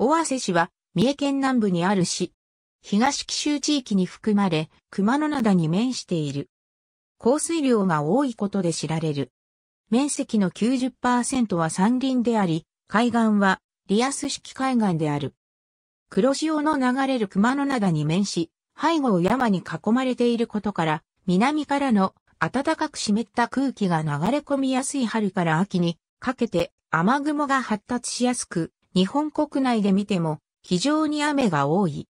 尾鷲市は、三重県南部にある市。東紀州地域に含まれ、熊野灘に面している。降水量が多いことで知られる。面積の90%は山林であり、海岸は、リアス式海岸である。黒潮の流れる熊野灘に面し、背後を山に囲まれていることから、南からの暖かく湿った空気が流れ込みやすい春から秋にかけて雨雲が発達しやすく、日本国内で見ても非常に雨が多い。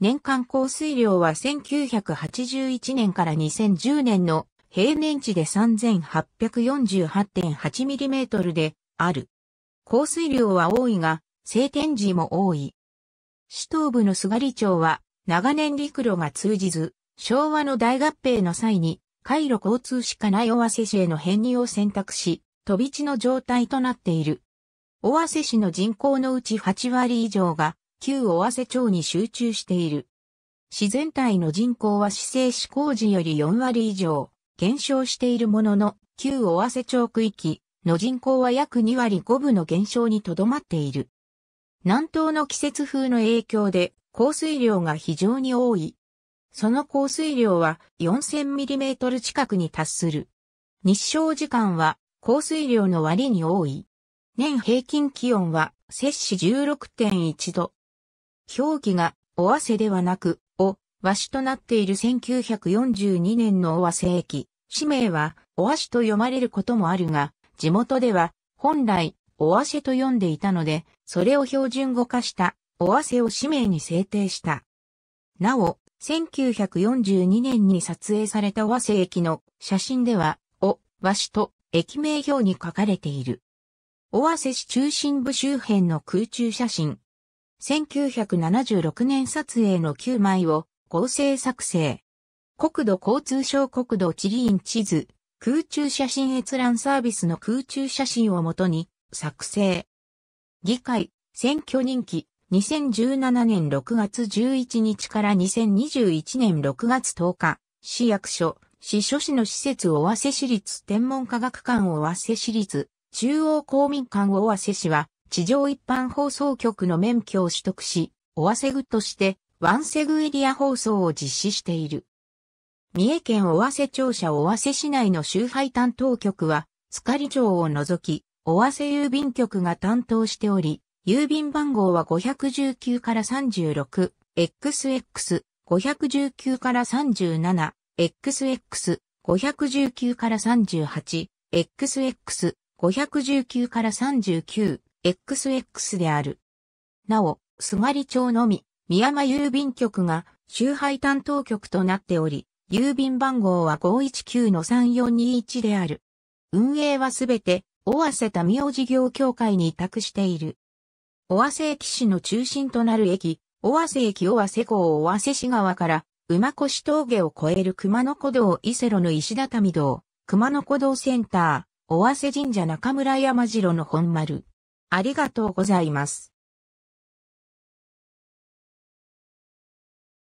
年間降水量は1981年から2010年の平年値で 3848.8mm である。降水量は多いが、晴天時も多い。市東部の菅里町は長年陸路が通じず、昭和の大合併の際に、回路交通しかない尾鷲市への編入を選択し、飛び地の状態となっている。尾鷲市の人口のうち8割以上が旧尾鷲町に集中している。自然体の人口は市政施行時より4割以上減少しているものの、旧尾鷲町区域の人口は約2割5分の減少にとどまっている。南東の季節風の影響で降水量が非常に多い。その降水量は4 0 0 0トル近くに達する。日照時間は降水量の割に多い。年平均気温は摂氏16.1度。表記が、尾鷲ではなく、お、和紙となっている1942年の尾鷲駅。氏名は、尾鷲と読まれることもあるが、地元では、本来、尾鷲と読んでいたので、それを標準語化した、尾鷲を氏名に制定した。なお、1942年に撮影された尾鷲駅の写真では、お、和紙と駅名表に書かれている。尾鷲市中心部周辺の空中写真。1976年撮影の9枚を合成作成。国土交通省国土地理院地図、空中写真閲覧サービスの空中写真をもとに作成。議会、選挙人気、2017年6月11日から2021年6月10日、市役所、市書市の施設尾鷲市立天文科学館尾鷲市立中央公民館尾鷲市は、地上一般放送局の免許を取得し、尾鷲区として、ワンセグエリア放送を実施している。三重県尾鷲庁舎尾鷲市内の集配担当局は、塚里町を除き、尾鷲郵便局が担当しており、郵便番号は519から 36XX、519から37、XX、519から38、XX、519から39、XX である。なお、すがり町のみ、宮山郵便局が集配担当局となっており、郵便番号は519-3421である。運営はすべて、尾瀬民夫事業協会に委託している。尾瀬駅市の中心となる駅、尾瀬駅尾瀬港尾瀬市側から、馬越峠を越える熊野古道伊勢路の石畳道、熊野古道センター、尾鷲神社中村山城の本丸。ありがとうございます。